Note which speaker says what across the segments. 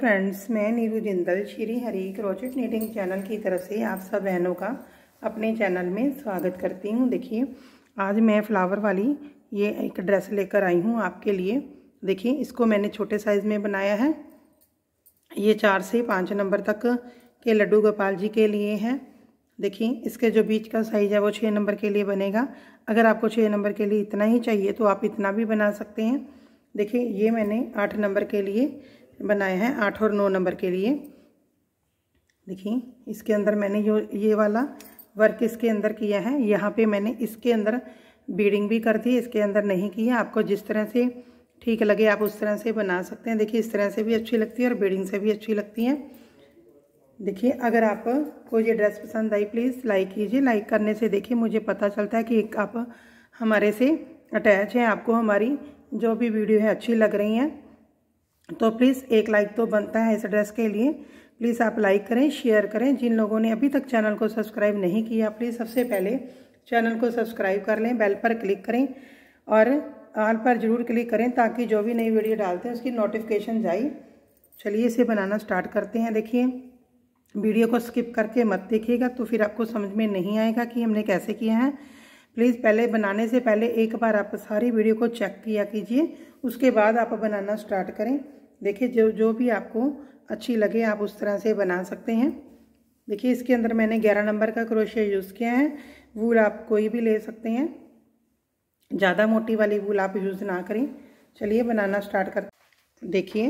Speaker 1: friends मैं Neeru Jindal Shri Hari crochet knitting channel की तरफ से आप सब बहनों का अपने चैनल में स्वागत करती हूँ देखिए आज मैं फ्लावर वाली ये एक ड्रेस लेकर आई हूँ आपके लिए देखिए इसको मैंने छोटे साइज़ में बनाया है ये चार से पाँच नंबर तक के लड्डू गोपाल जी के लिए हैं देखिए इसके जो बीच का साइज़ है वो छः नंबर के लिए बनेगा अगर आपको छः नंबर के लिए इतना ही चाहिए तो आप इतना भी बना सकते हैं देखिए ये मैंने आठ नंबर के लिए बनाए हैं आठ और नौ नंबर के लिए देखिए इसके अंदर मैंने यो ये वाला वर्क इसके अंदर किया है यहाँ पे मैंने इसके अंदर बीडिंग भी कर दी इसके अंदर नहीं की है आपको जिस तरह से ठीक लगे आप उस तरह से बना सकते हैं देखिए इस तरह से भी अच्छी लगती है और बीडिंग से भी अच्छी लगती है देखिए अगर को ये ड्रेस पसंद आई प्लीज़ लाइक कीजिए लाइक करने से देखिए मुझे पता चलता है कि आप हमारे से अटैच हैं आपको हमारी जो भी वीडियो है अच्छी लग रही हैं तो प्लीज़ एक लाइक तो बनता है इस ड्रेस के लिए प्लीज़ आप लाइक करें शेयर करें जिन लोगों ने अभी तक चैनल को सब्सक्राइब नहीं किया प्लीज़ सबसे पहले चैनल को सब्सक्राइब कर लें बेल पर क्लिक करें और ऑल पर ज़रूर क्लिक करें ताकि जो भी नई वीडियो डालते हैं उसकी नोटिफिकेशन जाए चलिए इसे बनाना स्टार्ट करते हैं देखिए वीडियो को स्किप करके मत देखिएगा तो फिर आपको समझ में नहीं आएगा कि हमने कैसे किया है प्लीज़ पहले बनाने से पहले एक बार आप सारी वीडियो को चेक किया कीजिए उसके बाद आप बनाना स्टार्ट करें देखिए जो जो भी आपको अच्छी लगे आप उस तरह से बना सकते हैं देखिए इसके अंदर मैंने ग्यारह नंबर का क्रोशिया यूज़ किया है वूल आप कोई भी ले सकते हैं ज़्यादा मोटी वाली वूल आप यूज़ ना करें चलिए बनाना स्टार्ट कर देखिए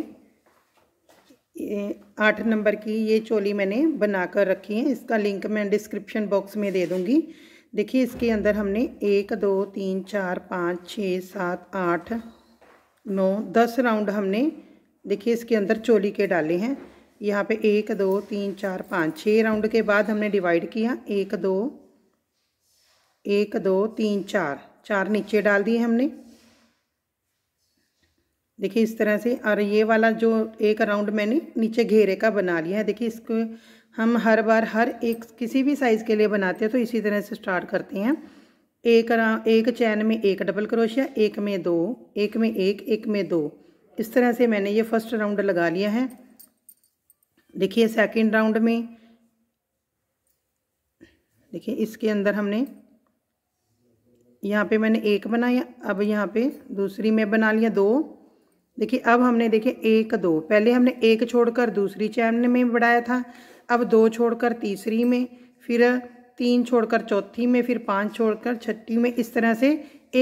Speaker 1: आठ नंबर की ये चोली मैंने बना कर रखी है इसका लिंक मैं डिस्क्रिप्शन बॉक्स में दे दूँगी देखिए इसके अंदर हमने एक दो तीन चार पाँच छः सात आठ नौ दस राउंड हमने देखिए इसके अंदर चोली के डाले हैं यहाँ पे एक दो तीन चार पाँच छः राउंड के बाद हमने डिवाइड किया एक दो एक दो तीन चार चार नीचे डाल दिए हमने देखिए इस तरह से और ये वाला जो एक राउंड मैंने नीचे घेरे का बना लिया है देखिए इसको हम हर बार हर एक किसी भी साइज़ के लिए बनाते हैं तो इसी तरह से स्टार्ट करते हैं एक रा एक चैन में एक डबल क्रोशिया एक में दो एक में एक एक में दो इस तरह से मैंने ये फर्स्ट राउंड लगा लिया है देखिए सेकंड राउंड में देखिए इसके अंदर हमने यहाँ पे मैंने एक बनाया अब यहाँ पे दूसरी में बना लिया दो देखिए अब हमने देखिए एक दो पहले हमने एक छोड़कर दूसरी चैन में बढ़ाया था अब दो छोड़कर तीसरी में फिर तीन छोड़कर चौथी में फिर पांच छोड़कर छठी में इस तरह से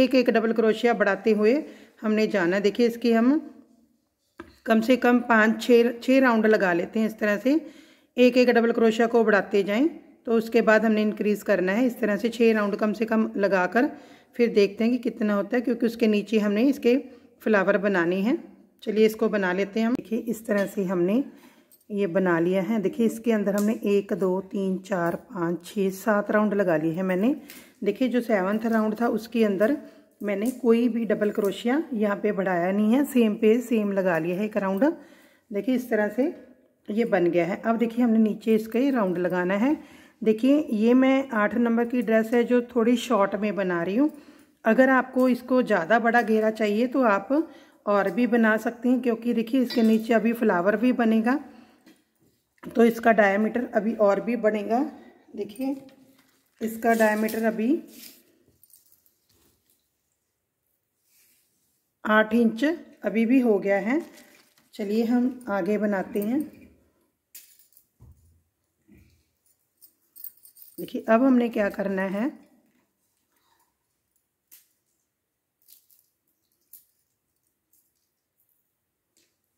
Speaker 1: एक एक डबल क्रोशिया बढ़ाते हुए हमने जाना देखिए इसकी हम कम से कम पाँच छः छः राउंड लगा लेते हैं इस तरह से एक एक डबल क्रोशिया को बढ़ाते जाएं तो उसके बाद हमने इंक्रीज़ करना है इस तरह से छः राउंड कम से कम लगा कर फिर देखते हैं कि कितना होता है क्योंकि उसके नीचे हमने इसके फ्लावर बनाने हैं चलिए इसको बना लेते हैं हम देखिए इस तरह से हमने ये बना लिया है देखिए इसके अंदर हमने एक दो तीन चार पाँच छः सात राउंड लगा लिए हैं मैंने देखिए जो सेवन्थ राउंड था उसके अंदर मैंने कोई भी डबल क्रोशिया यहाँ पे बढ़ाया नहीं है सेम पे सेम लगा लिया है एक राउंड देखिए इस तरह से ये बन गया है अब देखिए हमने नीचे इसके राउंड लगाना है देखिए ये मैं आठ नंबर की ड्रेस है जो थोड़ी शॉर्ट में बना रही हूँ अगर आपको इसको ज़्यादा बड़ा घेरा चाहिए तो आप और भी बना सकते हैं क्योंकि देखिए इसके नीचे अभी फ्लावर भी बनेगा तो इसका डायमीटर अभी और भी बढ़ेगा देखिए इसका डायमीटर अभी आठ इंच अभी भी हो गया है चलिए हम आगे बनाते हैं देखिए अब हमने क्या करना है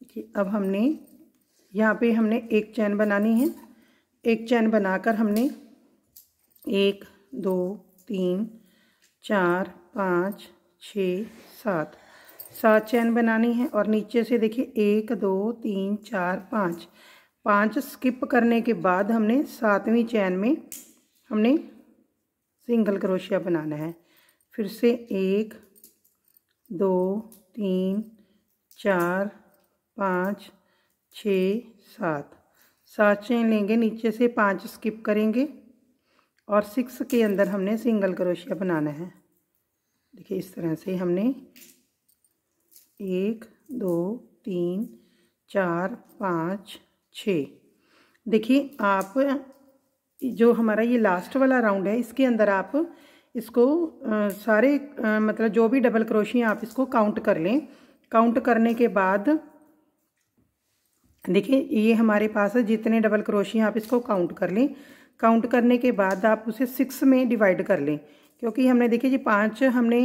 Speaker 1: देखिए अब हमने यहाँ पे हमने एक चैन बनानी है एक चैन बनाकर हमने एक दो तीन चार पाँच छ सात सात चैन बनानी है और नीचे से देखिए एक दो तीन चार पाँच पाँच स्किप करने के बाद हमने सातवीं चैन में हमने सिंगल क्रोशिया बनाना है फिर से एक दो तीन चार पाँच छ सात सात चेन लेंगे नीचे से पाँच स्किप करेंगे और सिक्स के अंदर हमने सिंगल क्रोशिया बनाना है देखिए इस तरह से हमने एक दो तीन चार पाँच छ देखिए आप जो हमारा ये लास्ट वाला राउंड है इसके अंदर आप इसको आ, सारे आ, मतलब जो भी डबल क्रोशिया आप इसको काउंट कर लें काउंट करने के बाद देखिए ये हमारे पास है जितने डबल क्रोशिया आप इसको काउंट कर लें काउंट करने के बाद आप उसे सिक्स में डिवाइड कर लें क्योंकि हमने देखिए जी पाँच हमने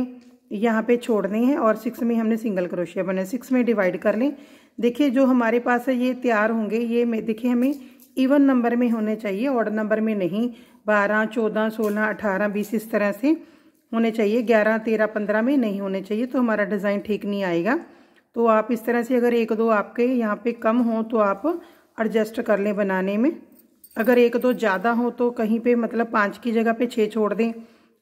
Speaker 1: यहाँ पे छोड़ने हैं और सिक्स में हमने सिंगल क्रोशिया बने सिक्स में डिवाइड कर लें देखिए जो हमारे पास है ये तैयार होंगे ये देखिए हमें इवन नंबर में होने चाहिए ऑर्डर नंबर में नहीं बारह चौदह सोलह अठारह बीस इस तरह से होने चाहिए ग्यारह तेरह पंद्रह में नहीं होने चाहिए तो हमारा डिज़ाइन ठीक नहीं आएगा तो आप इस तरह से अगर एक दो आपके यहाँ पे कम हो तो आप एडजस्ट कर लें बनाने में अगर एक दो ज़्यादा हो तो कहीं पे मतलब पाँच की जगह पे छः छोड़ दें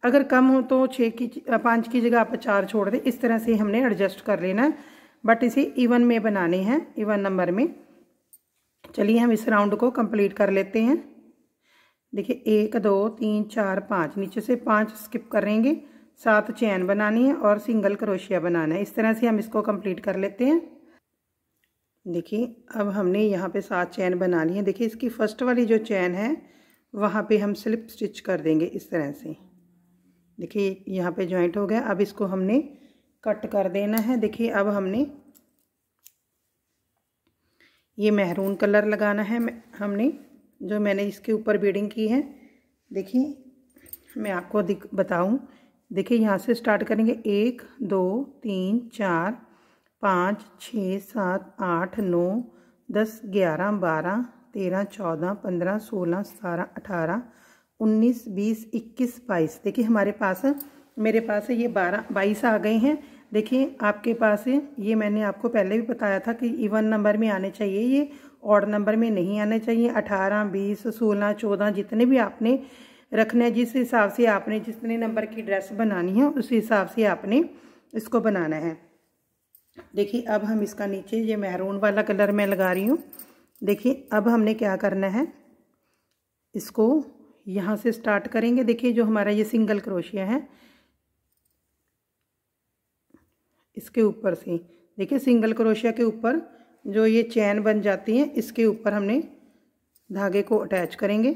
Speaker 1: अगर कम हो तो छः की पाँच की जगह आप चार छोड़ दें इस तरह से हमने एडजस्ट कर लेना है बट इसे इवन में बनाने हैं इवन नंबर में चलिए हम इस राउंड को कंप्लीट कर लेते हैं देखिए एक दो तीन चार पाँच नीचे से पाँच स्किप करेंगे सात चैन बनानी है और सिंगल क्रोशिया बनाना है इस तरह से हम इसको कंप्लीट कर लेते हैं देखिए अब हमने यहाँ पे सात चैन बना ली है देखिए इसकी फ़र्स्ट वाली जो चैन है वहाँ पे हम स्लिप स्टिच कर देंगे इस तरह से देखिए यहाँ पे जॉइंट हो गया अब इसको हमने कट कर देना है देखिए अब हमने ये मेहरून कलर लगाना है हमने जो मैंने इसके ऊपर बीडिंग की है देखिए मैं आपको दिख बताऊँ देखिए यहाँ से स्टार्ट करेंगे एक दो तीन चार पाँच छः सात आठ नौ दस ग्यारह बारह तेरह चौदह पंद्रह सोलह सतारह अठारह उन्नीस बीस इक्कीस बाईस देखिए हमारे पास मेरे पास ये बारह बाईस आ गए हैं देखिए आपके पास ये मैंने आपको पहले भी बताया था कि इवन नंबर में आने चाहिए ये ऑड नंबर में नहीं आने चाहिए अठारह बीस सोलह चौदह जितने भी आपने रखना है जिस हिसाब से आपने जितने नंबर की ड्रेस बनानी है उस हिसाब से आपने इसको बनाना है देखिए अब हम इसका नीचे ये मेहरून वाला कलर मैं लगा रही हूँ देखिए अब हमने क्या करना है इसको यहाँ से स्टार्ट करेंगे देखिए जो हमारा ये सिंगल क्रोशिया है इसके ऊपर से देखिए सिंगल क्रोशिया के ऊपर जो ये चैन बन जाती है इसके ऊपर हमने धागे को अटैच करेंगे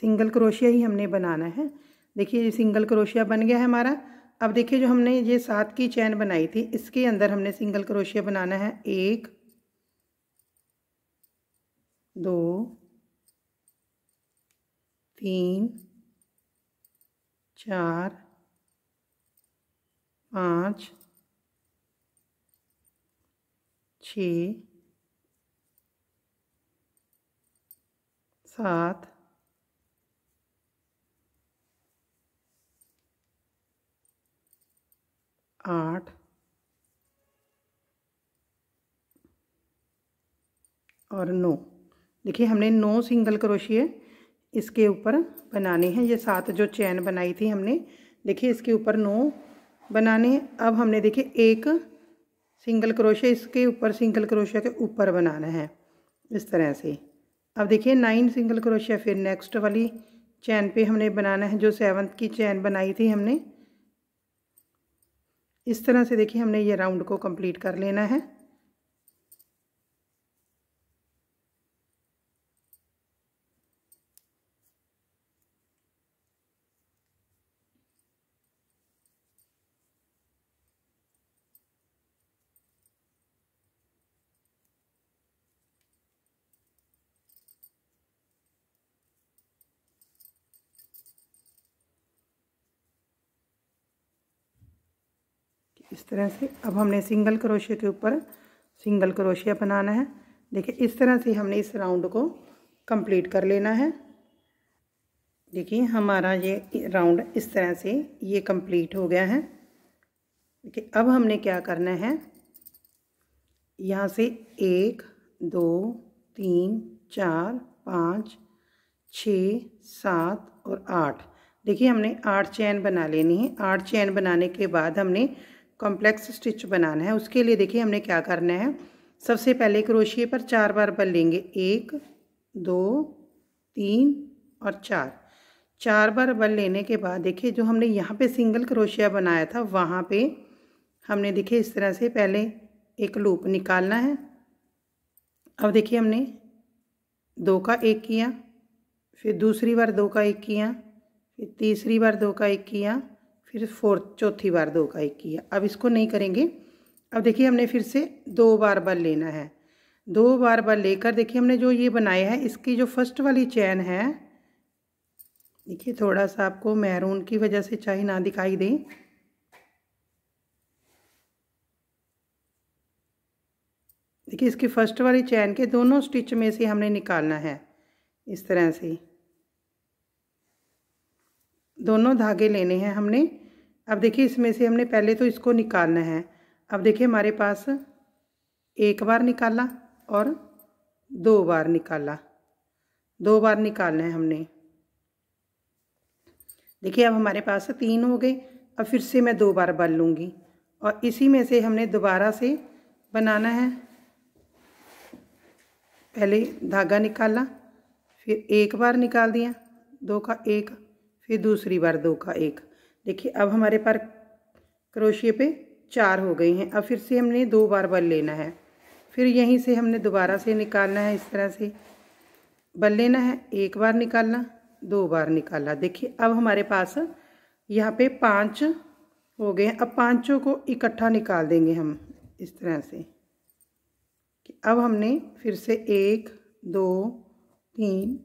Speaker 1: सिंगल क्रोशिया ही हमने बनाना है देखिए ये सिंगल क्रोशिया बन गया है हमारा अब देखिए जो हमने ये सात की चैन बनाई थी इसके अंदर हमने सिंगल क्रोशिया बनाना है एक दो तीन चार पाँच छत आठ और नौ देखिए हमने नौ सिंगल क्रोशिए इसके ऊपर बनाने हैं ये सात जो चैन बनाई थी हमने देखिए इसके ऊपर नौ बनाने हैं अब हमने देखिए एक सिंगल क्रोशिया इसके ऊपर सिंगल क्रोशिया के ऊपर बनाना है इस तरह से अब देखिए नाइन सिंगल क्रोशिया फिर नेक्स्ट वाली चैन पे हमने बनाना है जो सेवन्थ की चैन बनाई थी हमने इस तरह से देखिए हमने ये राउंड को कंप्लीट कर लेना है इस तरह से अब हमने सिंगल करोशे के ऊपर सिंगल करोशिया बनाना है देखिए इस तरह से हमने इस राउंड को कंप्लीट कर लेना है देखिए हमारा ये राउंड इस तरह से ये कंप्लीट हो गया है देखिए अब हमने क्या करना है यहाँ से एक दो तीन चार पाँच छ सात और आठ देखिए हमने आठ चैन बना लेनी है आठ चैन बनाने के बाद हमने कॉम्प्लेक्स स्टिच बनाना है उसके लिए देखिए हमने क्या करना है सबसे पहले क्रोशिए पर चार बार बल लेंगे एक दो तीन और चार चार बार बल लेने के बाद देखिए जो हमने यहाँ पे सिंगल क्रोशिया बनाया था वहाँ पे हमने देखिए इस तरह से पहले एक लूप निकालना है अब देखिए हमने दो का एक किया फिर दूसरी बार दो का एक किया फिर तीसरी बार दो का एक किया फिर फोर्थ चौथी बार दो का एक किया अब इसको नहीं करेंगे अब देखिए हमने फिर से दो बार बार लेना है दो बार बार लेकर देखिए हमने जो ये बनाया है इसकी जो फर्स्ट वाली चैन है देखिए थोड़ा सा आपको मैरून की वजह से चाहे ना दिखाई दे देखिए इसकी फर्स्ट वाली चैन के दोनों स्टिच में से हमने निकालना है इस तरह से दोनों धागे लेने हैं हमने अब देखिए इसमें से हमने पहले तो इसको निकालना है अब देखिए हमारे पास एक बार निकाला और दो बार निकाला दो बार निकालना है हमने देखिए अब हमारे पास तीन हो गए अब फिर से मैं दो बार बल लूँगी और इसी में से हमने दोबारा से बनाना है पहले धागा निकाला फिर एक बार निकाल दिया दो का एक फिर दूसरी बार दो का एक देखिए अब हमारे पास क्रोशिए पे चार हो गई हैं अब फिर से हमने दो बार बल लेना है फिर यहीं से हमने दोबारा से निकालना है इस तरह से बल लेना है एक बार निकालना दो बार निकालना देखिए अब हमारे पास यहाँ पे पाँच हो गए हैं अब पांचों को इकट्ठा निकाल देंगे हम इस तरह से कि अब हमने फिर से एक दो तीन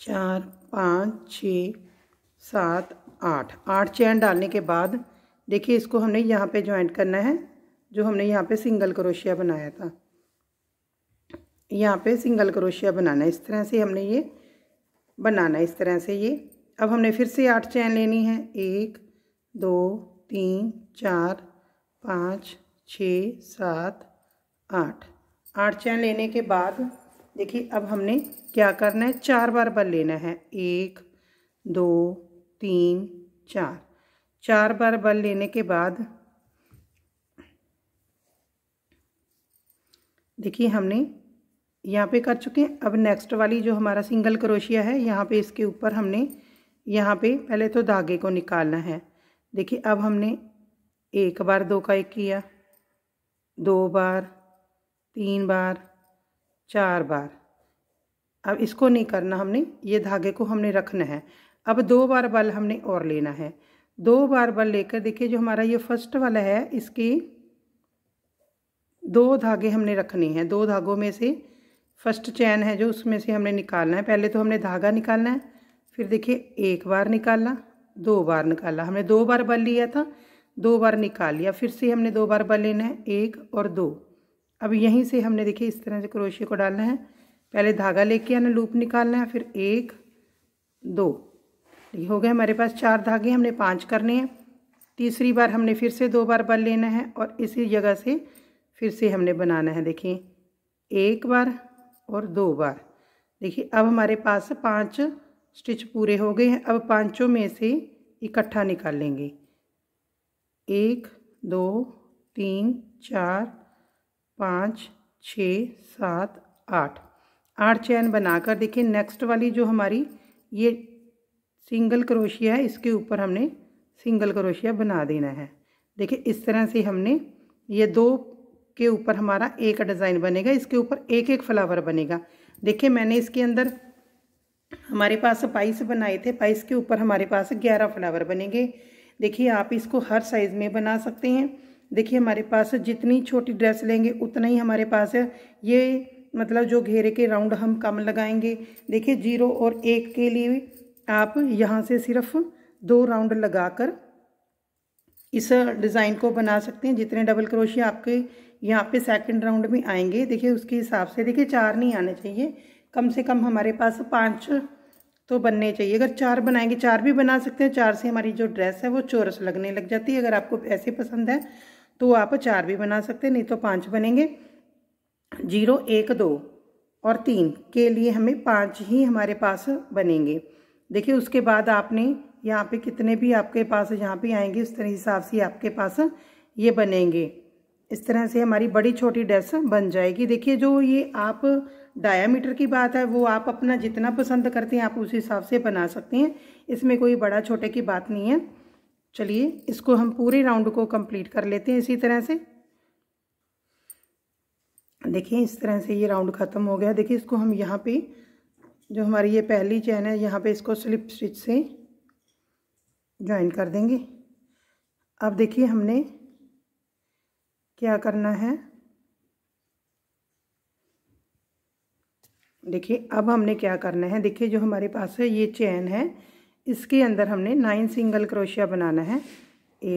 Speaker 1: चार पाँच छ सात आठ आठ चैन डालने के बाद देखिए इसको हमने यहाँ पे ज्वाइंट करना है जो हमने यहाँ पे सिंगल करोशिया बनाया था यहाँ पे सिंगल करोशिया बनाना है इस तरह से हमने ये बनाना है इस तरह से ये अब हमने फिर से आठ चैन लेनी है एक दो तीन चार पाँच छ सात आठ आठ चैन लेने के बाद देखिए अब हमने क्या करना है चार बार बल लेना है एक दो तीन चार चार बार बल लेने के बाद देखिए हमने यहाँ पे कर चुके हैं अब नेक्स्ट वाली जो हमारा सिंगल क्रोशिया है यहाँ पे इसके ऊपर हमने यहाँ पे पहले तो धागे को निकालना है देखिए अब हमने एक बार दो का एक किया दो बार तीन बार चार बार अब इसको नहीं करना हमने ये धागे को हमने रखना है अब दो बार बल हमने और लेना है दो बार बल लेकर देखिए जो हमारा ये फर्स्ट वाला है इसकी दो धागे हमने रखने हैं दो धागों में से फर्स्ट चैन है जो उसमें से हमने निकालना है पहले तो हमने धागा निकालना है फिर देखिए एक बार निकाला दो बार निकाला हमने दो बार बल लिया था दो बार निकाल लिया फिर से हमने दो बार बल लेना है एक और दो अब यहीं से हमने देखिए इस तरह से क्रोशिया को डालना है पहले धागा लेके आना लूप निकालना है फिर एक दो ये हो गए हमारे पास चार धागे हमने पांच करने हैं तीसरी बार हमने फिर से दो बार बल लेना है और इसी जगह से फिर से हमने बनाना है देखिए एक बार और दो बार देखिए अब हमारे पास पांच स्टिच पूरे हो गए हैं अब पांचों में से इकट्ठा निकाल लेंगे एक दो तीन चार पाँच छ सात आठ आठ चैन बनाकर देखिए नेक्स्ट वाली जो हमारी ये सिंगल क्रोशिया है इसके ऊपर हमने सिंगल क्रोशिया बना देना है देखिए इस तरह से हमने ये दो के ऊपर हमारा एक डिज़ाइन बनेगा इसके ऊपर एक एक फ्लावर बनेगा देखिए मैंने इसके अंदर हमारे पास पाइस बनाए थे पाइस के ऊपर हमारे पास ग्यारह फ्लावर बनेंगे देखिए आप इसको हर साइज़ में बना सकते हैं देखिए हमारे पास जितनी छोटी ड्रेस लेंगे उतना ही हमारे पास ये मतलब जो घेरे के राउंड हम कम लगाएंगे देखिए जीरो और एक के लिए आप यहाँ से सिर्फ दो राउंड लगाकर इस डिज़ाइन को बना सकते हैं जितने डबल क्रोशिया आपके यहाँ पे सेकंड राउंड में आएंगे देखिए उसके हिसाब से देखिए चार नहीं आने चाहिए कम से कम हमारे पास पाँच तो बनने चाहिए अगर चार बनाएंगे चार भी बना सकते हैं चार से हमारी जो ड्रेस है वो चोरस लगने लग जाती है अगर आपको ऐसे पसंद है तो आप चार भी बना सकते हैं नहीं तो पाँच बनेंगे जीरो एक दो और तीन के लिए हमें पाँच ही हमारे पास बनेंगे देखिए उसके बाद आपने यहाँ पे कितने भी आपके पास यहाँ पे आएंगे उस तरह हिसाब से आपके पास ये बनेंगे इस तरह से हमारी बड़ी छोटी ड्रेस बन जाएगी देखिए जो ये आप डायामीटर की बात है वो आप अपना जितना पसंद करते हैं आप उस हिसाब से बना सकते हैं इसमें कोई बड़ा छोटे की बात नहीं है चलिए इसको हम पूरे राउंड को कंप्लीट कर लेते हैं इसी तरह से देखिए इस तरह से ये राउंड ख़त्म हो गया देखिए इसको हम यहाँ पे जो हमारी ये पहली चैन है यहाँ पे इसको स्लिप स्टिच से ज्वाइन कर देंगे अब देखिए हमने क्या करना है देखिए अब हमने क्या करना है देखिए जो हमारे पास है ये चैन है इसके अंदर हमने नाइन सिंगल क्रोशिया बनाना है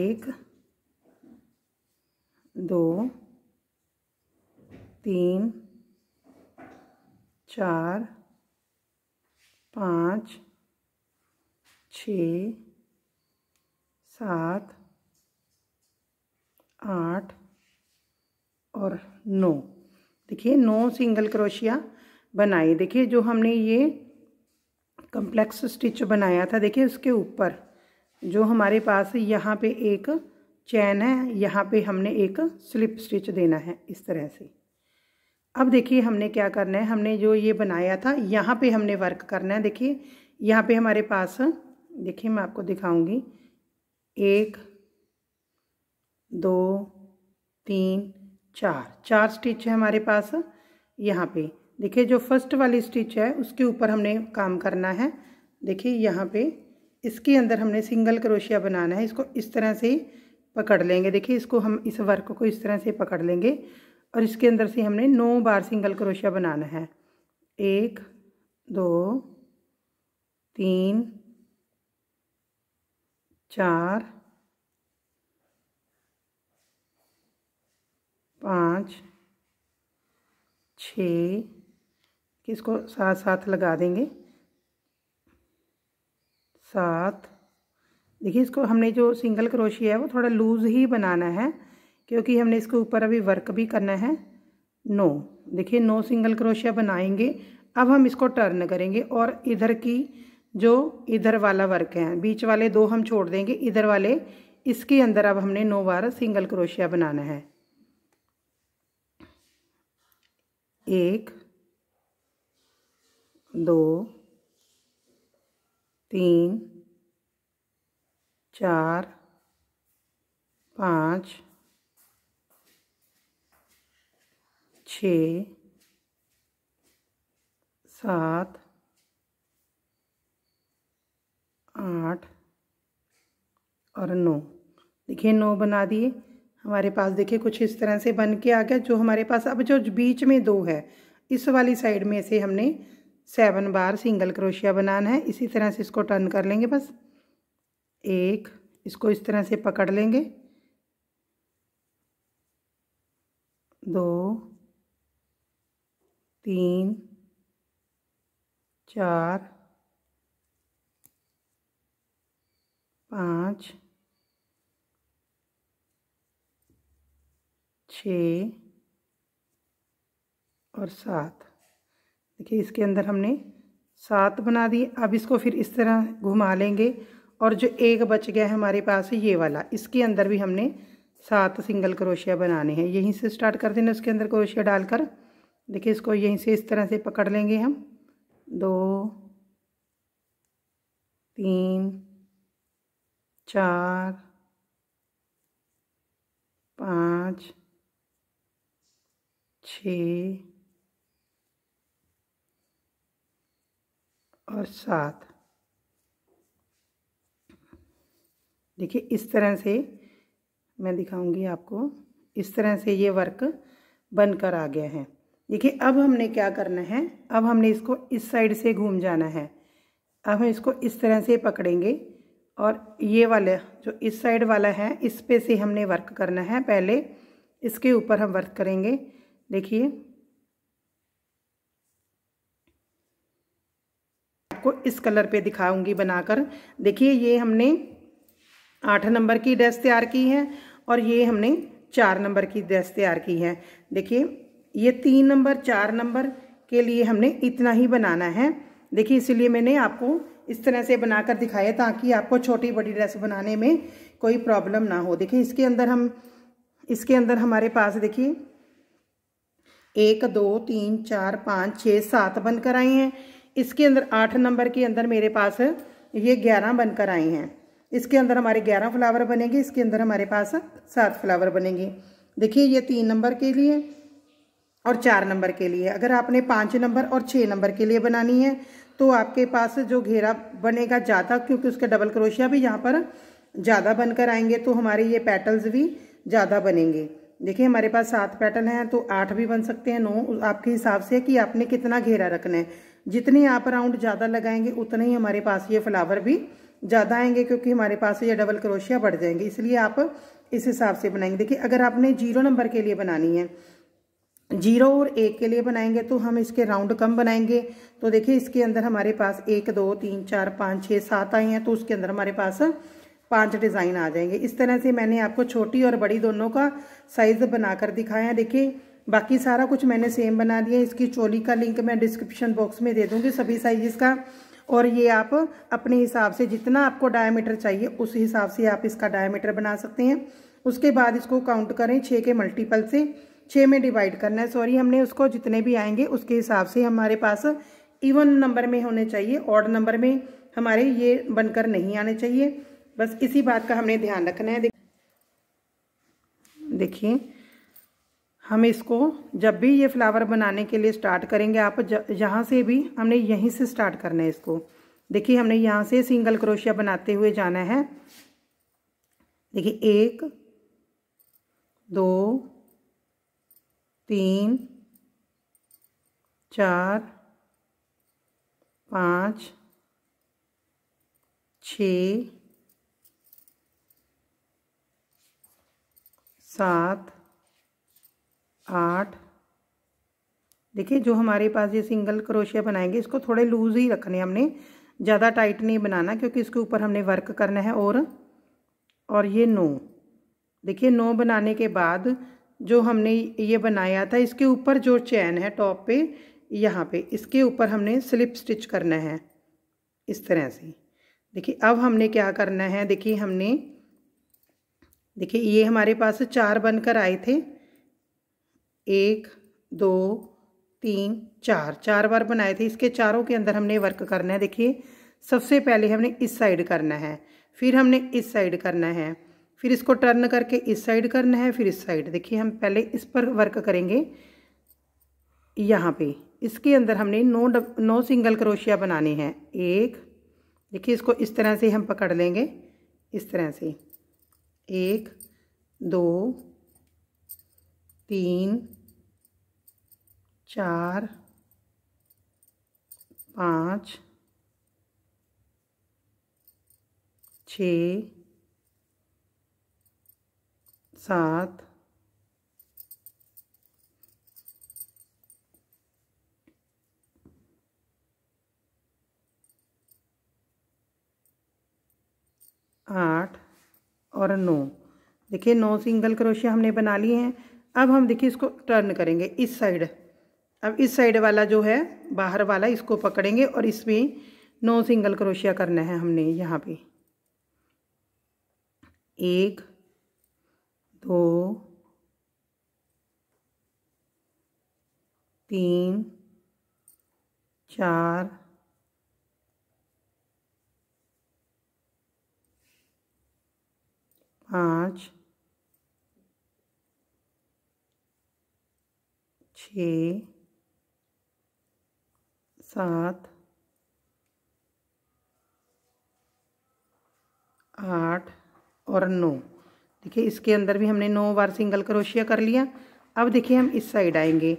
Speaker 1: एक दो तीन चार पाँच छ सात आठ और नौ देखिए नौ सिंगल क्रोशिया बनाए देखिए जो हमने ये कम्प्लेक्स स्टिच बनाया था देखिए उसके ऊपर जो हमारे पास यहाँ पे एक चैन है यहाँ पे हमने एक स्लिप स्टिच देना है इस तरह से अब देखिए हमने क्या करना है हमने जो ये बनाया था यहाँ पे हमने वर्क करना है देखिए यहाँ पे हमारे पास देखिए मैं आपको दिखाऊंगी एक दो तीन चार चार स्टिच है हमारे पास यहाँ पे देखिए जो फर्स्ट वाली स्टिच है उसके ऊपर हमने काम करना है देखिए यहाँ पे इसके अंदर हमने सिंगल क्रोशिया बनाना है इसको इस तरह से पकड़ लेंगे देखिए इसको हम इस वर्क को इस तरह से पकड़ लेंगे और इसके अंदर से हमने नौ बार सिंगल क्रोशिया बनाना है एक दो तीन चार पाँच छ इसको साथ साथ लगा देंगे सात देखिए इसको हमने जो सिंगल क्रोशिया है वो थोड़ा लूज़ ही बनाना है क्योंकि हमने इसके ऊपर अभी वर्क भी करना है नो देखिए नो सिंगल क्रोशिया बनाएंगे अब हम इसको टर्न करेंगे और इधर की जो इधर वाला वर्क है बीच वाले दो हम छोड़ देंगे इधर वाले इसके अंदर अब हमने नो बार सिंगल क्रोशिया बनाना है एक दो तीन चार पाँच छ सात आठ और नौ देखिए नौ बना दिए हमारे पास देखिए कुछ इस तरह से बन के आ गया जो हमारे पास अब जो बीच में दो है इस वाली साइड में से हमने सेवन बार सिंगल क्रोशिया बनाना है इसी तरह से इसको टर्न कर लेंगे बस एक इसको इस तरह से पकड़ लेंगे दो तीन चार पाँच छ और सात देखिए इसके अंदर हमने सात बना दिए अब इसको फिर इस तरह घुमा लेंगे और जो एक बच गया है हमारे पास ये वाला इसके अंदर भी हमने सात सिंगल क्रोशिया बनाने हैं यहीं से स्टार्ट कर देना उसके अंदर क्रोशिया डालकर देखिए इसको यहीं से इस तरह से पकड़ लेंगे हम दो तीन चार पाँच छ और सात देखिए इस तरह से मैं दिखाऊंगी आपको इस तरह से ये वर्क बनकर आ गया है देखिए अब हमने क्या करना है अब हमने इसको इस साइड से घूम जाना है अब हम इसको इस तरह से पकड़ेंगे और ये वाला जो इस साइड वाला है इस पे से हमने वर्क करना है पहले इसके ऊपर हम वर्क करेंगे देखिए आपको इस कलर पे दिखाऊंगी बनाकर देखिए ये हमने आठ नंबर की ड्रेस तैयार की है और ये हमने चार नंबर की ड्रेस तैयार की है देखिए ये तीन नंबर चार नंबर के लिए हमने इतना ही बनाना है देखिए इसलिए मैंने आपको इस तरह से बनाकर दिखाया ताकि आपको छोटी बड़ी ड्रेस बनाने में कोई प्रॉब्लम ना हो देखिए इसके अंदर हम इसके अंदर हमारे पास देखिए एक दो तीन चार पाँच छः सात बनकर आए हैं इसके अंदर आठ नंबर के अंदर मेरे पास ये ग्यारह बनकर आए हैं इसके अंदर हमारे ग्यारह फ्लावर बनेंगे इसके अंदर हमारे पास सात फ्लावर बनेंगे देखिए ये तीन नंबर के लिए और चार नंबर के लिए अगर आपने पाँच नंबर और छः नंबर के लिए बनानी है तो आपके पास जो घेरा बनेगा ज़्यादा क्योंकि उसका डबल क्रोशिया भी यहाँ पर ज़्यादा बनकर आएंगे तो हमारे ये पैटल्स भी ज़्यादा बनेंगे देखिए हमारे पास सात पैटर्न हैं तो आठ भी बन सकते हैं नौ आपके हिसाब से कि आपने कितना घेरा रखना है जितने आप राउंड ज़्यादा लगाएंगे उतने ही हमारे पास ये फ्लावर भी ज़्यादा आएंगे क्योंकि हमारे पास ये डबल क्रोशिया बढ़ जाएंगे इसलिए आप इस हिसाब से बनाएंगे देखिए अगर आपने जीरो नंबर के लिए बनानी है जीरो और एक के लिए बनाएंगे तो हम इसके राउंड कम बनाएंगे तो देखिए इसके अंदर हमारे पास एक दो तीन चार पाँच छः सात आए हैं तो उसके अंदर हमारे पास पांच डिज़ाइन आ जाएंगे इस तरह से मैंने आपको छोटी और बड़ी दोनों का साइज़ बनाकर दिखाया है देखिए बाकी सारा कुछ मैंने सेम बना दिया इसकी चोली का लिंक मैं डिस्क्रिप्शन बॉक्स में दे दूँगी सभी साइज़ का और ये आप अपने हिसाब से जितना आपको डायमीटर चाहिए उस हिसाब से आप इसका डायमीटर बना सकते हैं उसके बाद इसको काउंट करें छः के मल्टीपल से छः में डिवाइड करना है सॉरी हमने उसको जितने भी आएंगे उसके हिसाब से हमारे पास इवन नंबर में होने चाहिए ऑड नंबर में हमारे ये बनकर नहीं आने चाहिए बस इसी बात का हमने ध्यान रखना है देखिए हम इसको जब भी ये फ्लावर बनाने के लिए स्टार्ट करेंगे आप यहाँ से भी हमने यहीं से स्टार्ट करना है इसको देखिए हमने यहाँ से सिंगल क्रोशिया बनाते हुए जाना है देखिए एक दो तीन चार पाँच छ सात आठ देखिए जो हमारे पास ये सिंगल क्रोशिया बनाएंगे इसको थोड़े लूज़ ही रखने हमने ज़्यादा टाइट नहीं बनाना क्योंकि इसके ऊपर हमने वर्क करना है और और ये नौ देखिए नौ बनाने के बाद जो हमने ये बनाया था इसके ऊपर जो चैन है टॉप पे यहाँ पे इसके ऊपर हमने स्लिप स्टिच करना है इस तरह से देखिए अब हमने क्या करना है देखिए हमने देखिए ये हमारे पास चार बनकर आए थे एक दो तीन चार चार बार बनाए थे इसके चारों के अंदर हमने वर्क करना है देखिए सबसे पहले हमने इस साइड करना है फिर हमने इस साइड करना है फिर इसको टर्न करके इस साइड करना है फिर इस साइड देखिए हम पहले इस पर वर्क करेंगे यहाँ पे इसके अंदर हमने नौ डब नौ सिंगल क्रोशिया बनाने हैं एक देखिए इसको इस तरह से हम पकड़ लेंगे इस तरह से एक दो तीन चार पाँच छ सात आठ और नौ देखिए नौ सिंगल क्रोशिया हमने बना लिए हैं अब हम देखिए इसको टर्न करेंगे इस साइड अब इस साइड वाला जो है बाहर वाला इसको पकड़ेंगे और इसमें नौ सिंगल क्रोशिया करना है हमने यहाँ पे एक दो तीन चार पाँच छ सात आठ और नौ देखिए इसके अंदर भी हमने नौ बार सिंगल क्रोशिया कर लिया अब देखिए हम इस साइड आएंगे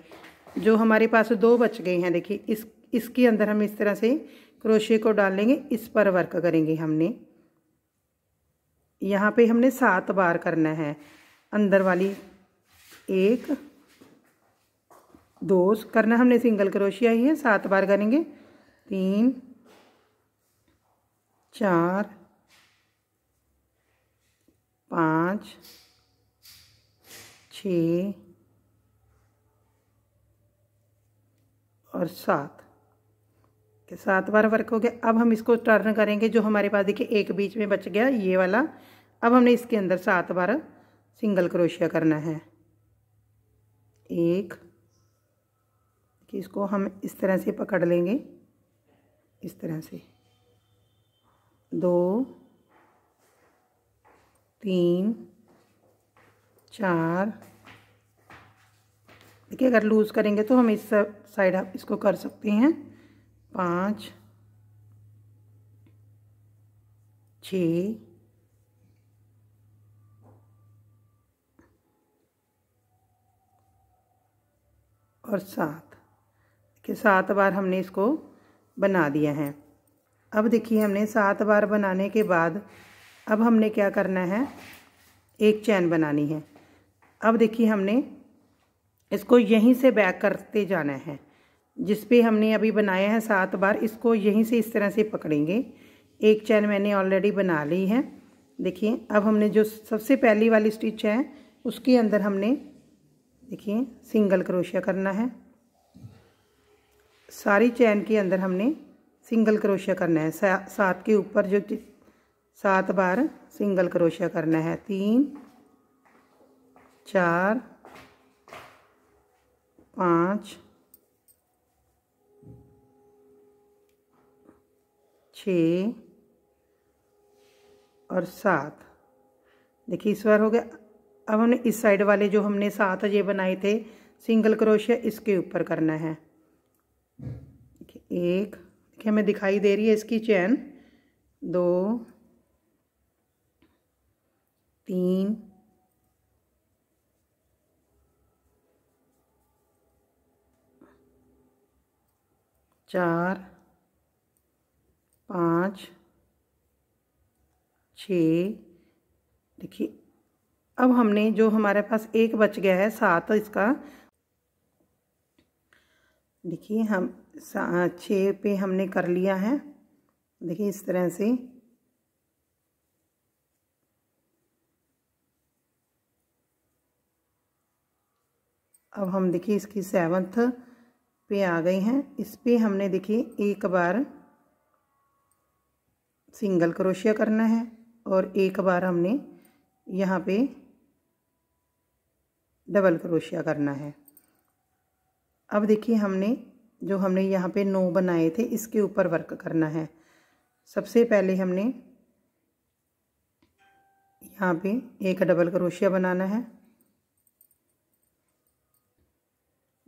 Speaker 1: जो हमारे पास दो बच गए हैं देखिए इस इसके अंदर हम इस तरह से क्रोशिया को डाल लेंगे इस पर वर्क करेंगे हमने यहाँ पे हमने सात बार करना है अंदर वाली एक दो करना हमने सिंगल क्रोशिया ही है सात बार करेंगे तीन चार पाँच छ और सात के सात बार वर्क हो गया अब हम इसको टर्न करेंगे जो हमारे पास देखिए एक बीच में बच गया ये वाला अब हमने इसके अंदर सात बार सिंगल क्रोशिया करना है एक कि इसको हम इस तरह से पकड़ लेंगे इस तरह से दो तीन चार देखिए अगर लूज़ करेंगे तो हम इस साइड आप इसको कर सकते हैं पाँच छ और सात देखिए सात बार हमने इसको बना दिया है अब देखिए हमने सात बार बनाने के बाद अब हमने क्या करना है एक चैन बनानी है अब देखिए हमने इसको यहीं से बैक करते जाना है जिस पे हमने अभी बनाया है सात बार इसको यहीं से इस तरह से पकड़ेंगे एक चैन मैंने ऑलरेडी बना ली है देखिए अब हमने जो सबसे पहली वाली स्टिच है उसके अंदर हमने देखिए सिंगल क्रोशिया करना है सारी चैन के अंदर हमने सिंगल क्रोशिया करना है सात के ऊपर जो सात बार सिंगल क्रोशिया करना है तीन चार पाँच छ और सात देखिए इस बार हो गया अब हमने इस साइड वाले जो हमने सात ये बनाए थे सिंगल क्रोशिया इसके ऊपर करना है एक देखिए हमें दिखाई दे रही है इसकी चैन दो तीन चार पाँच छ देखिए अब हमने जो हमारे पास एक बच गया है सात इसका देखिए हम छः पे हमने कर लिया है देखिए इस तरह से अब हम देखिए इसकी सेवन्थ पे आ गई हैं इस पर हमने देखिए एक बार सिंगल क्रोशिया करना है और एक बार हमने यहाँ पे डबल क्रोशिया करना है अब देखिए हमने जो हमने यहाँ पे नौ बनाए थे इसके ऊपर वर्क करना है सबसे पहले हमने यहाँ पे एक डबल क्रोशिया बनाना है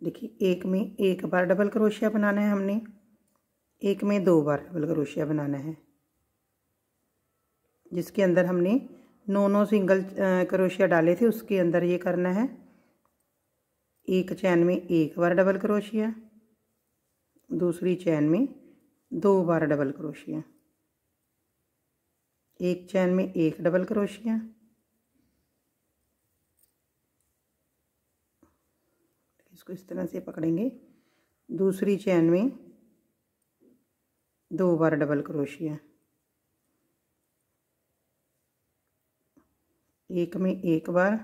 Speaker 1: देखिए एक में एक बार डबल क्रोशिया बनाना है हमने एक में दो बार डबल क्रोशिया बनाना है जिसके अंदर हमने नौ नौ सिंगल क्रोशिया डाले थे उसके अंदर ये करना है एक चैन में एक बार डबल क्रोशिया दूसरी चैन में दो बार डबल क्रोशिया एक चैन में एक डबल क्रोशिया इसको इस तरह से पकड़ेंगे दूसरी चैन में दो बार डबल क्रोशिया एक में एक बार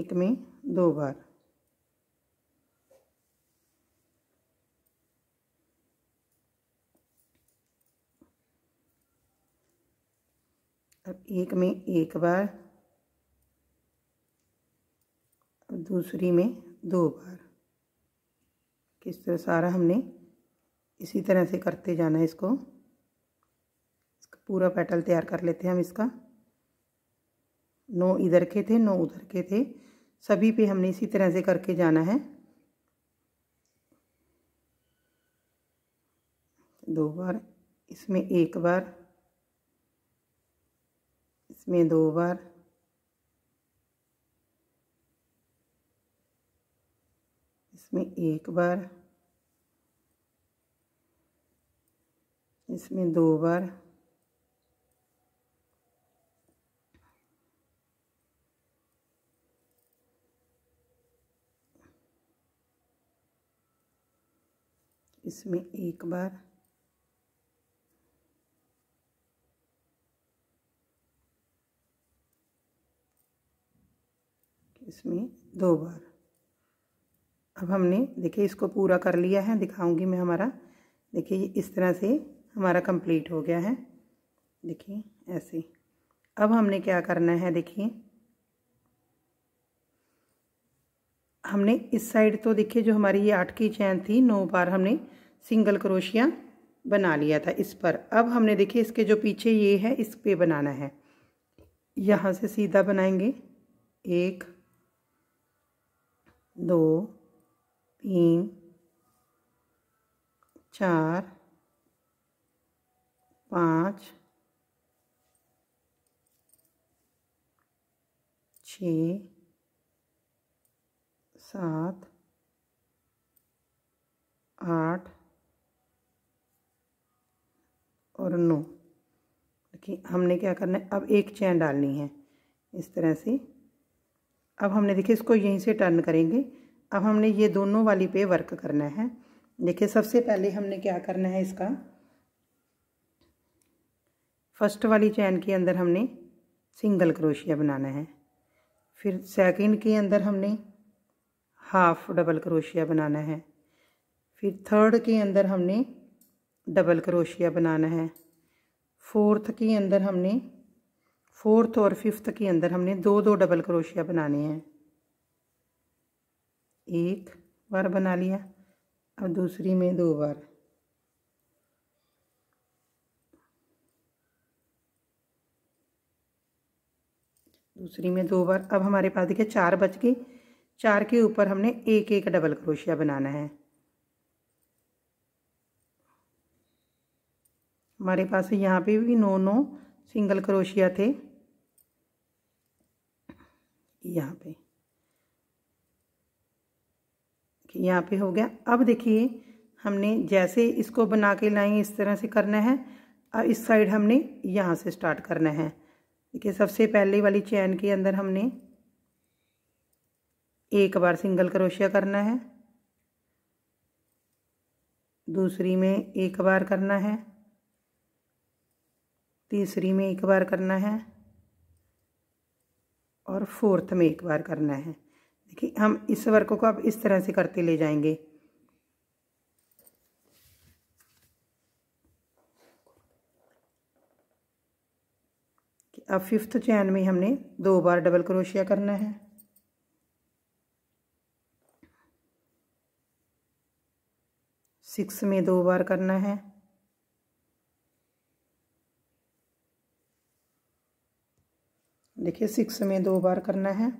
Speaker 1: एक में दो बार अब एक में एक बार और दूसरी में दो बार किस तरह सारा हमने इसी तरह से करते जाना है इसको इसका पूरा पेटल तैयार कर लेते हैं हम इसका नौ इधर के थे नौ उधर के थे सभी पे हमने इसी तरह से करके जाना है दो बार इसमें एक बार इसमें दो बार इसमें एक बार इसमें दो बार इसमें एक बार इसमें दो बार अब हमने देखिए इसको पूरा कर लिया है दिखाऊंगी मैं हमारा देखिए इस तरह से हमारा कंप्लीट हो गया है देखिए ऐसे अब हमने क्या करना है देखिए हमने इस साइड तो देखिए जो हमारी ये आठ की चैन थी नौ बार हमने सिंगल क्रोशिया बना लिया था इस पर अब हमने देखिए इसके जो पीछे ये है इस पे बनाना है यहाँ से सीधा बनाएंगे एक दो तीन चार पाँच छ सात आठ और नौ देखिए हमने क्या करना है अब एक चैन डालनी है इस तरह से अब हमने देखिए इसको यहीं से टर्न करेंगे अब हमने ये दोनों वाली पे वर्क करना है देखिए सबसे पहले हमने क्या करना है इसका फर्स्ट वाली चैन के अंदर हमने सिंगल क्रोशिया बनाना है फिर सेकंड के अंदर हमने हाफ डबल क्रोशिया बनाना है फिर थर्ड के अंदर हमने डबल क्रोशिया बनाना है फोर्थ के अंदर हमने फोर्थ और फिफ्थ के अंदर हमने दो दो डबल क्रोशिया बनाने हैं एक बार बना लिया अब दूसरी में दो बार दूसरी में दो बार अब हमारे पास देखिए चार बच गई चार के ऊपर हमने एक एक डबल क्रोशिया बनाना है हमारे पास यहाँ पे भी नौ नौ सिंगल क्रोशिया थे यहाँ पे यहाँ पे हो गया अब देखिए हमने जैसे इसको बना के लाएंगे इस तरह से करना है और इस साइड हमने यहाँ से स्टार्ट करना है देखिए सबसे पहले वाली चैन के अंदर हमने एक बार सिंगल क्रोशिया करना है दूसरी में एक बार करना है तीसरी में एक बार करना है और फोर्थ में एक बार करना है कि हम इस वर्क को अब इस तरह से करते ले जाएंगे अब फिफ्थ चैन में हमने दो बार डबल क्रोशिया करना है सिक्स में दो बार करना है देखिए सिक्स में दो बार करना है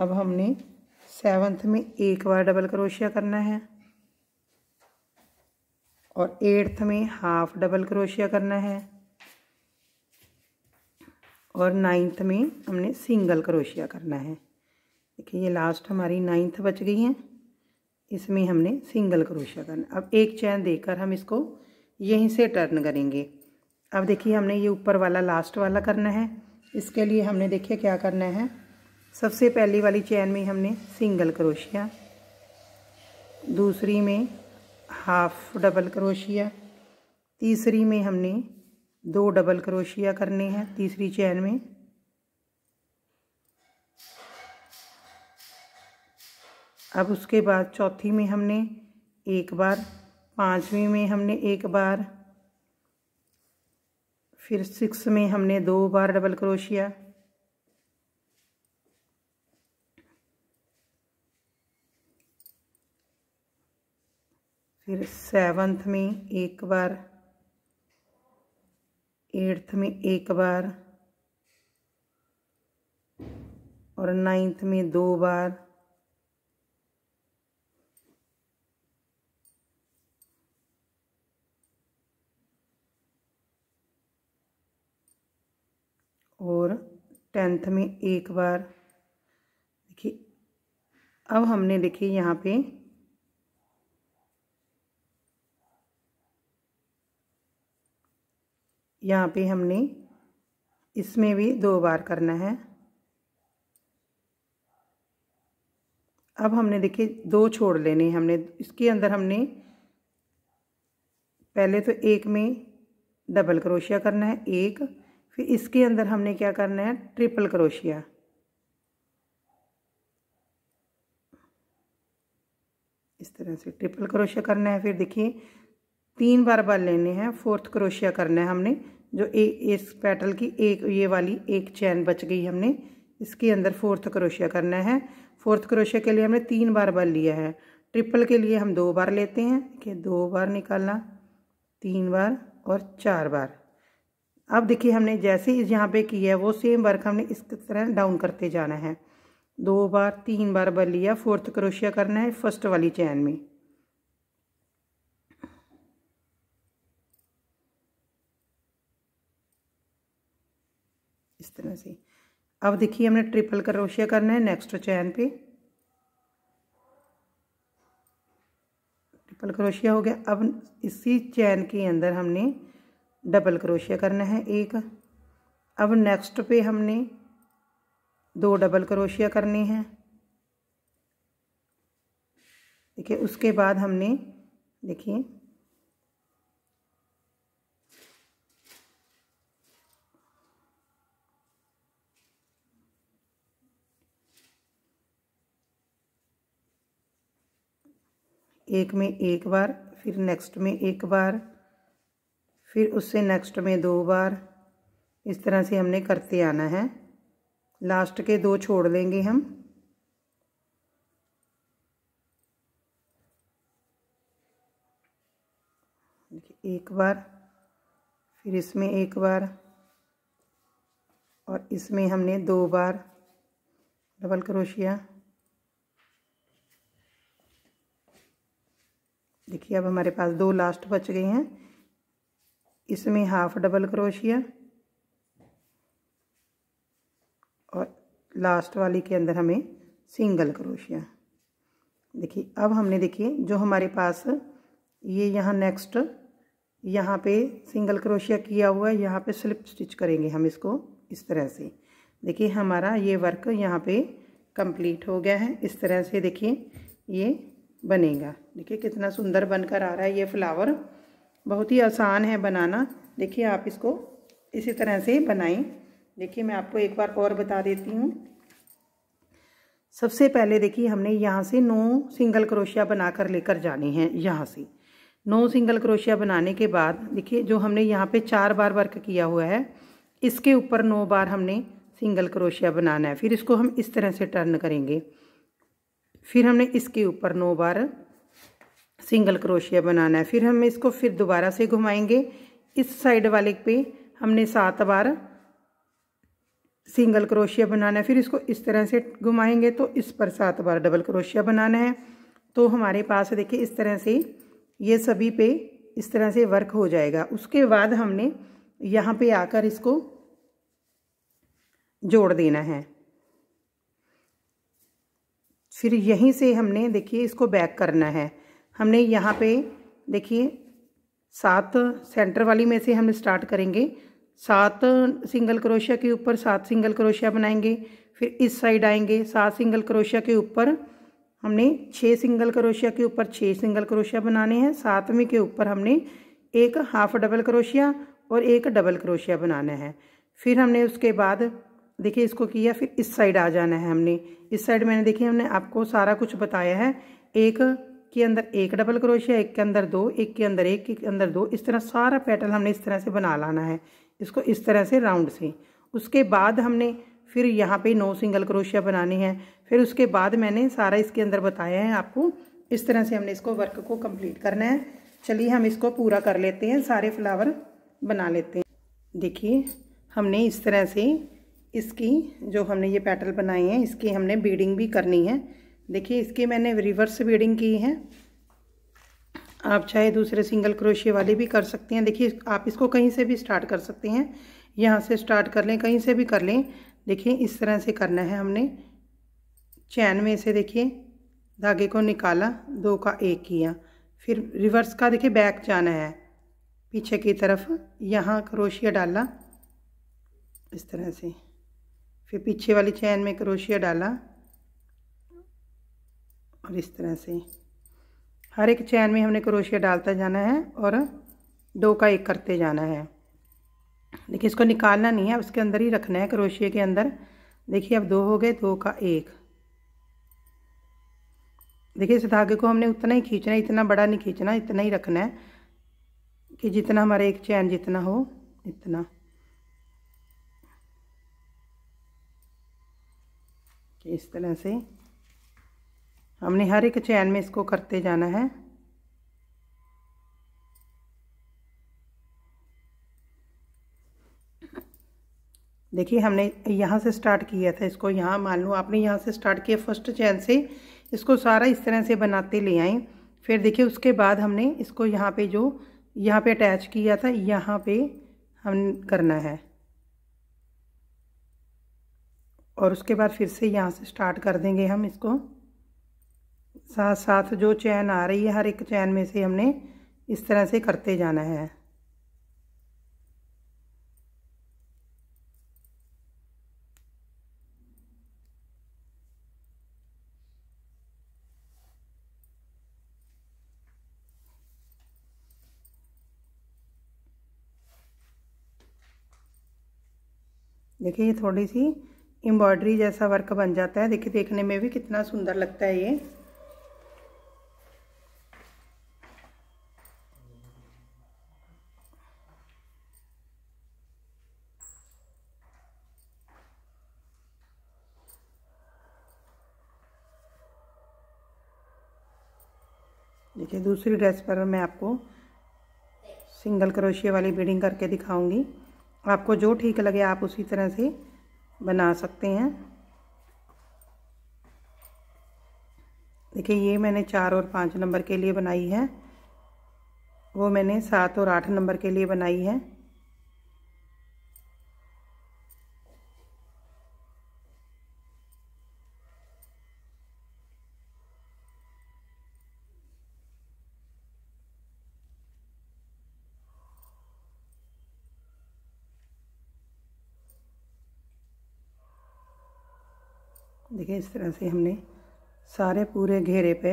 Speaker 1: अब हमने सेवन्थ में एक बार डबल क्रोशिया करना है और एट्थ में हाफ डबल क्रोशिया करना है और नाइन्थ में हमने सिंगल क्रोशिया करना है देखिए ये लास्ट हमारी नाइन्थ बच गई है इसमें हमने सिंगल क्रोशिया करना अब एक चैन देकर हम इसको यहीं से टर्न करेंगे अब देखिए हमने ये ऊपर वाला लास्ट वाला करना है इसके लिए हमने देखिए क्या करना है सबसे पहली वाली चैन में हमने सिंगल क्रोशिया दूसरी में हाफ डबल क्रोशिया तीसरी में हमने दो डबल क्रोशिया करने हैं तीसरी चैन में अब उसके बाद चौथी में हमने एक बार पांचवी में हमने एक बार फिर सिक्स में हमने दो बार डबल क्रोशिया फिर सेवन्थ में एक बार एट्थ में एक बार और नाइन्थ में दो बार और टेंथ में एक बार देखिए अब हमने देखिए यहाँ पे यहाँ पे हमने इसमें भी दो बार करना है अब हमने देखिए दो छोड़ लेने हमने इसके अंदर हमने पहले तो एक में डबल क्रोशिया करना है एक फिर इसके अंदर हमने क्या करना है ट्रिपल क्रोशिया इस तरह से ट्रिपल क्रोशिया करना है फिर देखिए तीन बार बल लेने हैं फोर्थ क्रोशिया करना है हमने जो ए इस पेटल की एक ये वाली एक चैन बच गई हमने इसके अंदर फोर्थ क्रोशिया करना है फोर्थ क्रोशिया के लिए हमने तीन बार बल लिया है ट्रिपल के लिए हम दो बार लेते हैं देखिए दो बार निकालना तीन बार और चार बार अब देखिए हमने जैसे इस यहाँ पे किया है वो सेम वर्क हमने इस तरह डाउन करते जाना है दो बार तीन बार बल लिया फोर्थ क्रोशिया करना है फर्स्ट वाली चैन में इस तरह से अब देखिए हमने ट्रिपल करोशिया करना है नेक्स्ट चैन पे ट्रिपल करोशिया हो गया अब इसी चैन के अंदर हमने डबल करोशिया करना है एक अब नेक्स्ट पे हमने दो डबल करोशिया करने हैं देखिए उसके बाद हमने देखिए एक में एक बार फिर नेक्स्ट में एक बार फिर उससे नेक्स्ट में दो बार इस तरह से हमने करते आना है लास्ट के दो छोड़ देंगे हम एक बार फिर इसमें एक बार और इसमें हमने दो बार डबल क्रोशिया देखिए अब हमारे पास दो लास्ट बच गए हैं इसमें हाफ डबल क्रोशिया और लास्ट वाली के अंदर हमें सिंगल क्रोशिया देखिए अब हमने देखिए जो हमारे पास ये यहाँ नेक्स्ट यहाँ पे सिंगल क्रोशिया किया हुआ है यहाँ पे स्लिप स्टिच करेंगे हम इसको इस तरह से देखिए हमारा ये वर्क यहाँ पे कंप्लीट हो गया है इस तरह से देखिए ये बनेगा देखिए कितना सुंदर बनकर आ रहा है ये फ्लावर बहुत ही आसान है बनाना देखिए आप इसको इसी तरह से बनाएं देखिए मैं आपको एक बार और बता देती हूँ सबसे पहले देखिए हमने यहाँ से नौ सिंगल क्रोशिया बनाकर लेकर जाने हैं यहाँ से नौ सिंगल क्रोशिया बनाने के बाद देखिए जो हमने यहाँ पे चार बार वर्क किया हुआ है इसके ऊपर नौ बार हमने सिंगल क्रोशिया बनाना है फिर इसको हम इस तरह से टर्न करेंगे फिर हमने इसके ऊपर नौ बार सिंगल क्रोशिया बनाना है फिर हम इसको फिर दोबारा से घुमाएंगे इस साइड वाले पे हमने सात बार सिंगल क्रोशिया बनाना है फिर इसको इस तरह से घुमाएंगे तो इस पर सात बार डबल क्रोशिया बनाना है तो हमारे पास देखिए इस तरह से ये सभी पे इस तरह से वर्क हो जाएगा उसके बाद हमने यहाँ पे आकर इसको जोड़ देना है फिर यहीं से हमने देखिए इसको बैक करना है हमने यहाँ पे देखिए सात सेंटर वाली में से हम स्टार्ट करेंगे सात सिंगल क्रोशिया के ऊपर सात सिंगल क्रोशिया बनाएंगे फिर इस साइड आएंगे सात सिंगल क्रोशिया के ऊपर हमने छः सिंगल क्रोशिया के ऊपर छः सिंगल क्रोशिया बनाने हैं सातवें के ऊपर हमने एक हाफ डबल क्रोशिया और एक डबल क्रोशिया बनाना है फिर हमने उसके बाद देखिए इसको किया फिर इस साइड आ जाना है हमने इस साइड मैंने देखिए हमने आपको सारा कुछ बताया है एक के अंदर एक डबल क्रोशिया एक के अंदर दो एक के अंदर एक के अंदर दो इस तरह सारा पैटर्न हमने इस तरह से बना लाना है इसको इस तरह से राउंड से उसके बाद हमने फिर यहाँ पे नौ सिंगल क्रोशिया बनाने हैं फिर उसके बाद मैंने सारा इसके अंदर बताया है आपको इस तरह से हमने इसको वर्क को कम्प्लीट करना है चलिए हम इसको पूरा कर लेते हैं सारे फ्लावर बना लेते हैं देखिए हमने इस तरह से इसकी जो हमने ये पैटल बनाए हैं इसकी हमने बीडिंग भी करनी है देखिए इसकी मैंने रिवर्स बीडिंग की है आप चाहे दूसरे सिंगल क्रोशिया वाले भी कर सकते हैं देखिए आप इसको कहीं से भी स्टार्ट कर सकते हैं यहाँ से स्टार्ट कर लें कहीं से भी कर लें देखिए इस तरह से करना है हमने चैन में से देखिए धागे को निकाला दो का एक किया फिर रिवर्स का देखिए बैक जाना है पीछे की तरफ यहाँ क्रोशिया डाला इस तरह से फिर पीछे वाली चैन में क्रोशिया डाला और इस तरह से हर एक चैन में हमने क्रोशिया डालता जाना है और दो का एक करते जाना है देखिए इसको निकालना नहीं है उसके अंदर ही रखना है क्रोशिए के अंदर देखिए अब दो हो गए दो का एक देखिए इस धागे को हमने उतना ही खींचना है इतना बड़ा नहीं खींचना इतना ही रखना है कि जितना हमारा एक चैन जितना हो इतना इस तरह से हमने हर एक चैन में इसको करते जाना है देखिए हमने यहाँ से स्टार्ट किया था इसको यहाँ मान लो आपने यहाँ से स्टार्ट किया फर्स्ट चैन से इसको सारा इस तरह से बनाते ले आए फिर देखिए उसके बाद हमने इसको यहाँ पे जो यहाँ पे अटैच किया था यहाँ पे हम करना है और उसके बाद फिर से यहाँ से स्टार्ट कर देंगे हम इसको साथ साथ जो चैन आ रही है हर एक चैन में से हमने इस तरह से करते जाना है देखिए ये थोड़ी सी एम्ब्रॉयडरी जैसा वर्क बन जाता है देखिए देखने में भी कितना सुंदर लगता है ये देखिए दूसरी ड्रेस पर मैं आपको सिंगल क्रोशिया वाली बीडिंग करके दिखाऊंगी आपको जो ठीक लगे आप उसी तरह से बना सकते हैं देखिए ये मैंने चार और पाँच नंबर के लिए बनाई है वो मैंने सात और आठ नंबर के लिए बनाई है देखिए इस तरह से हमने सारे पूरे घेरे पे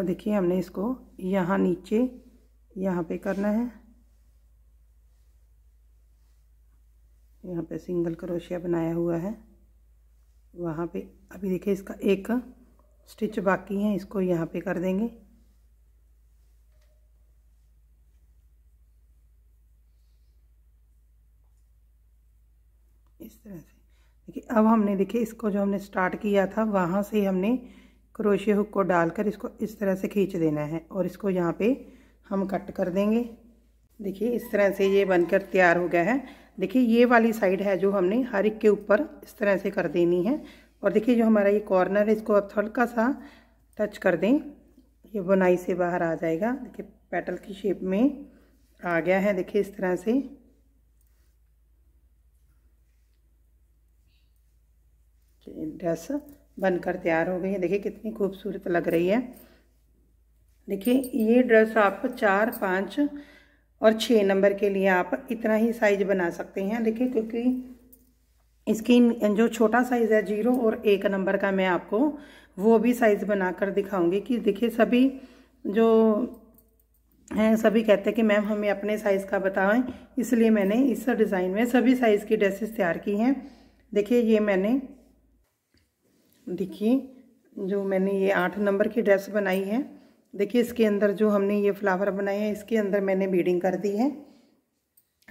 Speaker 1: अब देखिए हमने इसको यहाँ नीचे यहाँ पे करना है यहाँ पे सिंगल क्रोशिया बनाया हुआ है वहाँ पे अभी देखिए इसका एक स्टिच बाकी है इसको यहाँ पे कर देंगे इस तरह से देखिए अब हमने देखिए इसको जो हमने स्टार्ट किया था वहाँ से हमने क्रोशिया हुक को डालकर इसको इस तरह से खींच देना है और इसको यहाँ पे हम कट कर देंगे देखिए इस तरह से ये बनकर तैयार हो गया है देखिए ये वाली साइड है जो हमने हर एक के ऊपर इस तरह से कर देनी है और देखिए जो हमारा ये कॉर्नर है इसको आप हल्का सा टच कर दें ये बुनाई से बाहर आ जाएगा देखिए पेटल की शेप में आ गया है देखिए इस तरह से ड्रेस बनकर तैयार हो गई है देखिए कितनी खूबसूरत लग रही है देखिए ये ड्रेस आप चार पाँच और छः नंबर के लिए आप इतना ही साइज बना सकते हैं देखिए क्योंकि इसकी जो छोटा साइज़ है जीरो और एक नंबर का मैं आपको वो भी साइज़ बनाकर दिखाऊंगी कि देखिए सभी जो हैं सभी कहते हैं कि मैम हमें अपने साइज़ का बताएं इसलिए मैंने इस डिज़ाइन में सभी साइज़ की ड्रेसेस तैयार की हैं देखिए ये मैंने देखिए जो मैंने ये आठ नंबर की ड्रेस बनाई है देखिए इसके अंदर जो हमने ये फ्लावर बनाया है इसके अंदर मैंने बीडिंग कर दी है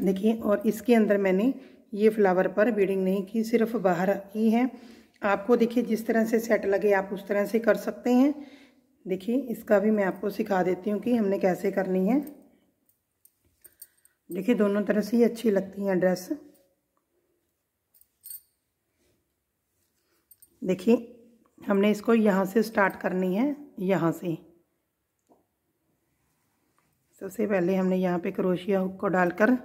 Speaker 1: देखिए और इसके अंदर मैंने ये फ्लावर पर बीडिंग नहीं की सिर्फ बाहर ही है आपको देखिए जिस तरह से सेट लगे आप उस तरह से कर सकते हैं देखिए इसका भी मैं आपको सिखा देती हूँ कि हमने कैसे करनी है देखिए दोनों तरह से ही अच्छी लगती हैं ड्रेस देखिए हमने इसको यहाँ से स्टार्ट करनी है यहाँ से सबसे पहले हमने यहाँ पे क्रोशिया हुक को डालकर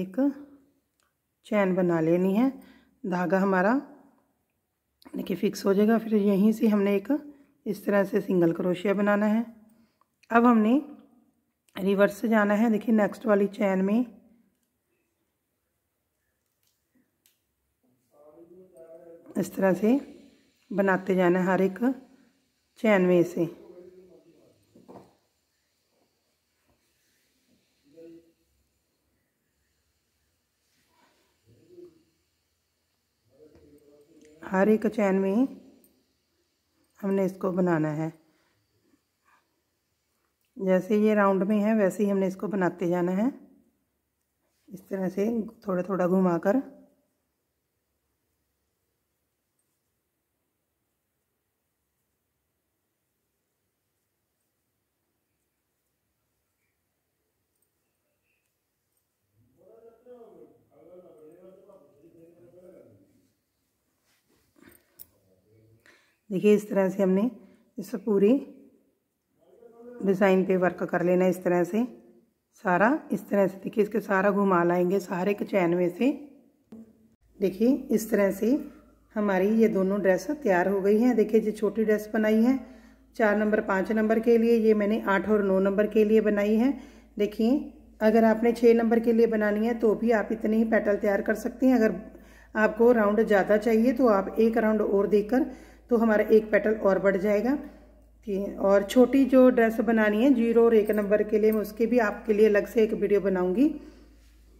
Speaker 1: एक चैन बना लेनी है धागा हमारा देखिए फिक्स हो जाएगा फिर यहीं से हमने एक इस तरह से सिंगल क्रोशिया बनाना है अब हमने रिवर्स से जाना है देखिए नेक्स्ट वाली चैन में इस तरह से बनाते जाना हर एक चैन में से हर एक चैन में हमने इसको बनाना है जैसे ये राउंड में है वैसे ही हमने इसको बनाते जाना है इस तरह से थोड़ा थोड़ा घुमाकर देखिए इस तरह से हमने इस पूरी डिज़ाइन पे वर्क कर लेना इस तरह से सारा इस तरह से देखिए इसके सारा घुमा लाएंगे सारे के चैन में से देखिए इस तरह से हमारी ये दोनों ड्रेस तैयार हो गई हैं देखिए जो छोटी ड्रेस बनाई है चार नंबर पाँच नंबर के लिए ये मैंने आठ और नौ नंबर के लिए बनाई है देखिए अगर आपने छः नंबर के लिए बनानी है तो भी आप इतने ही पैटल तैयार कर सकते हैं अगर आपको राउंड ज़्यादा चाहिए तो आप एक राउंड और देकर तो हमारा एक पेटल और बढ़ जाएगा और छोटी जो ड्रेस बनानी है जीरो और एक नंबर के लिए मैं उसके भी आपके लिए अलग से एक वीडियो बनाऊंगी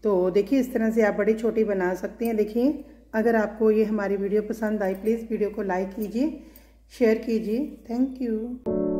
Speaker 1: तो देखिए इस तरह से आप बड़ी छोटी बना सकते हैं देखिए अगर आपको ये हमारी वीडियो पसंद आई प्लीज़ वीडियो को लाइक कीजिए शेयर कीजिए थैंक यू